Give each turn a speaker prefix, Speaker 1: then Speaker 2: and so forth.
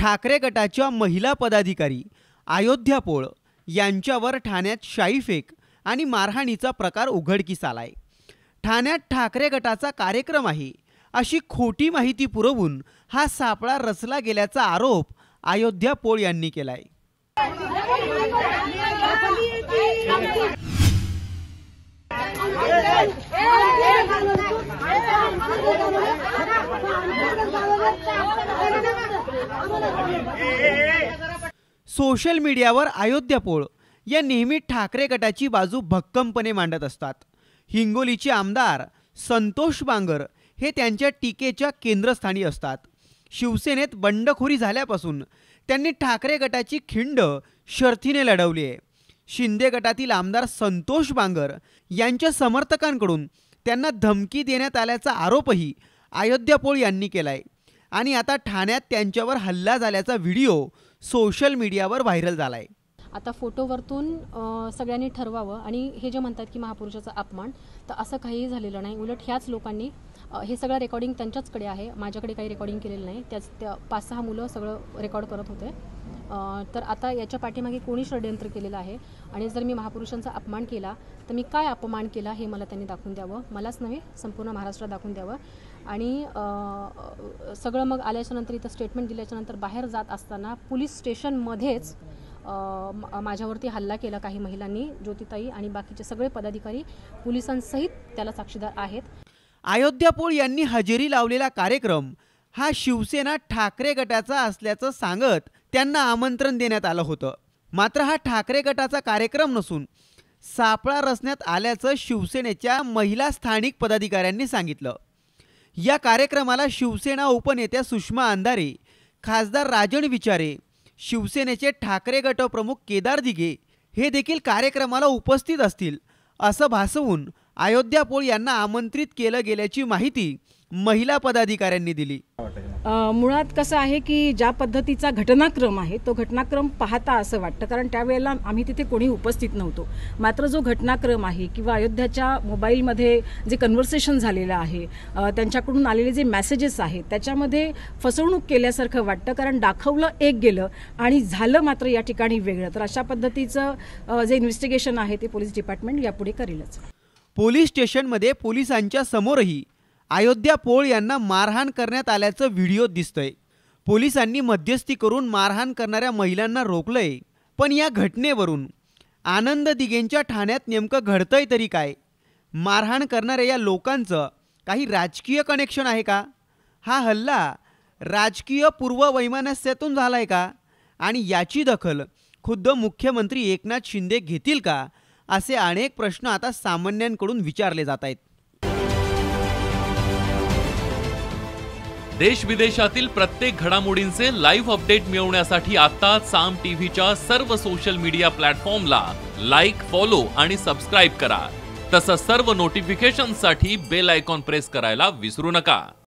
Speaker 1: ठाकरे गटाच्या महिला पदाधिकारी अयोध्या पोळ यांच्यावर ठाण्यात शाईफेक आणि मारहाणीचा प्रकार उघडकीस आलाय ठाण्यात ठाकरे गटाचा कार्यक्रम आहे अशी खोटी माहिती पुरवून हा सापळा रचला गेल्याचा आरोप अयोध्या पोळ यांनी केलाय सोशल मीडियावर अयोध्या पोळ या नेहमी ठाकरे गटाची बाजू भक्कमपणे मांडत असतात हिंगोलीचे आमदार संतोष बांगर हे त्यांच्या टीकेच्या केंद्रस्थानी असतात शिवसेनेत बंडखोरी झाल्यापासून त्यांनी ठाकरे गटाची खिंड शर्थीने लढवली आहे शिंदे गटातील आमदार संतोष बांगर यांच्या समर्थकांकडून त्यांना धमकी देण्यात आल्याचा आरोपही अयोध्या पोळ यांनी केला आहे आणि आता ठाण्यात त्यांच्यावर हल्ला झाल्याचा व्हिडिओ सोशल मीडियावर व्हायरल झाला आहे
Speaker 2: आता फोटोवरतून सगळ्यांनी ठरवावं आणि हे जे म्हणतात की महापुरुषाचा अपमान तर असं काहीही झालेलं नाही उलट ह्याच लोकांनी हे सगळं रेकॉर्डिंग त्यांच्याचकडे आहे माझ्याकडे काही रेकॉर्डिंग केलेलं नाही त्याच त्या पाच सहा मुलं सगळं रेकॉर्ड करत होते तर आता याच्या पाठीमागे कोणी षडयंत्र केलेलं आहे आणि जर मी महापुरुषांचा अपमान केला तर मी काय अपमान केला हे मला त्यांनी दाखवून द्यावं मलाच नव्हे संपूर्ण महाराष्ट्रात दाखवून द्यावं आणि सगळं मग आल्याच्यानंतर इथं स्टेटमेंट दिल्याच्यानंतर बाहेर जात असताना पोलीस स्टेशनमध्येच माझ्यावरती हल्ला केला काही महिलांनी ज्योतिताई आणि बाकीचे सगळे पदाधिकारी पोलिसांसहित त्याला साक्षीदार आहेत
Speaker 1: अयोध्यापूळ यांनी हजेरी लावलेला कार्यक्रम हा शिवसेना ठाकरे गटाचा असल्याचं सांगत त्यांना आमंत्रण देण्यात आलं होतं मात्र हा ठाकरे गटाचा कार्यक्रम नसून सापळा रचण्यात आल्याचं शिवसेनेच्या महिला स्थानिक पदाधिकाऱ्यांनी सांगितलं या कार्यक्रमाला शिवसेना उपनेत्या सुषमा अंधारे खासदार राजन विचारे शिवसेनेचे ठाकरे गटप्रमुख केदार दिघे हे देखील कार्यक्रमाला उपस्थित असतील असं भासवून अयोध्या पोळ यांना आमंत्रित केलं गेल्याची माहिती महिला पदाधिकाऱ्यांनी दिली
Speaker 3: मुळात कसं आहे की ज्या पद्धतीचा घटनाक्रम आहे तो घटनाक्रम पाहता असं वाटतं कारण त्यावेळेला आम्ही तिथे कोणी उपस्थित नव्हतो मात्र जो घटनाक्रम आहे किंवा अयोध्याच्या मोबाईलमध्ये जे कन्व्हर्सेशन झालेलं आहे त्यांच्याकडून आलेले जे मेसेजेस आहेत त्याच्यामध्ये फसवणूक केल्यासारखं वाटतं कारण दाखवलं एक गेलं आणि झालं मात्र या ठिकाणी वेगळं तर अशा पद्धतीचं जे इन्व्हेस्टिगेशन आहे ते पोलीस डिपार्टमेंट यापुढे करेलच
Speaker 1: पोलीस स्टेशनमध्ये पोलिसांच्या समोरही अयोध्या पोळ यांना मारहाण करण्यात आल्याचं व्हिडिओ दिसतंय पोलिसांनी मध्यस्थी करून मारहाण करणाऱ्या महिलांना रोखलंय पण या घटनेवरून आनंद दिगेंच्या ठाण्यात नेमकं घडतंय तरी काय मारहाण करणाऱ्या या लोकांचं काही राजकीय कनेक्शन आहे का हा हल्ला राजकीय पूर्ववैमानस्यातून झाला आहे का आणि याची दखल खुद्द मुख्यमंत्री एकनाथ शिंदे घेतील का असे अनेक प्रश्न आता सामान्यांकडून विचारले जात आहेत देश विदेशातील प्रत्येक घडामोडींचे लाईव्ह अपडेट मिळवण्यासाठी आता साम टीव्हीच्या सर्व सोशल मीडिया प्लॅटफॉर्मला लाईक फॉलो आणि सबस्क्राईब करा तसंच सर्व नोटिफिकेशनसाठी बेल आयकॉन प्रेस करायला विसरू नका